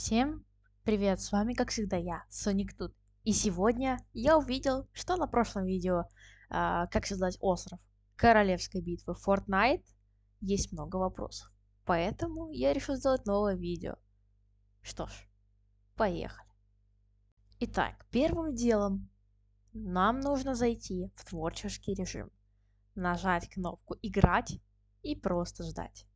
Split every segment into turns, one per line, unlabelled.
Всем привет, с вами как всегда я, Соник тут. И сегодня я увидел, что на прошлом видео э, «Как создать остров Королевской битвы Fortnite» есть много вопросов. Поэтому я решил сделать новое видео. Что ж, поехали. Итак, первым делом нам нужно зайти в творческий режим, нажать кнопку «Играть»
и просто ждать.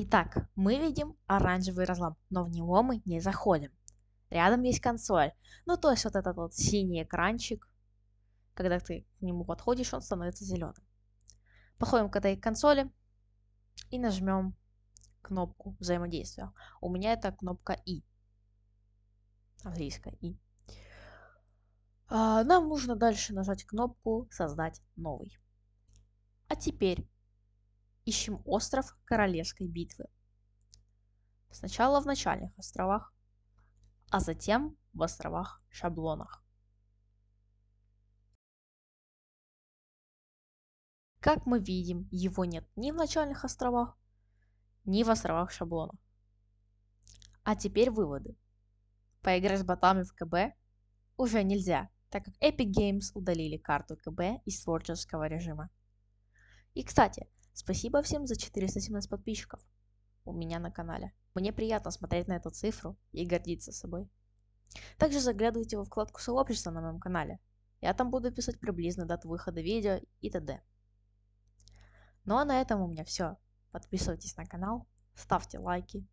Итак, мы
видим оранжевый разлом, но в него мы не заходим. Рядом есть консоль. Ну, то есть вот этот вот синий экранчик, когда ты к нему подходишь, он становится зеленым. Походим к этой консоли и нажмем кнопку взаимодействия. У меня это кнопка И. Английская И. А, нам нужно дальше нажать кнопку «Создать новый». А теперь ищем остров Королевской битвы. Сначала в начальных островах, а затем в островах-шаблонах. Как мы видим, его нет ни в начальных островах, ни в островах шаблона. А теперь выводы. Поиграть с ботами в КБ уже нельзя, так как Epic Games удалили карту КБ из творческого режима. И кстати, Спасибо всем за 417 подписчиков у меня на канале. Мне приятно смотреть на эту цифру и гордиться собой. Также заглядывайте во вкладку сообщества на моем канале. Я там буду писать приблизно дату выхода видео и т.д. Ну а на этом у меня все. Подписывайтесь на канал, ставьте лайки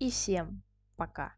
и всем пока.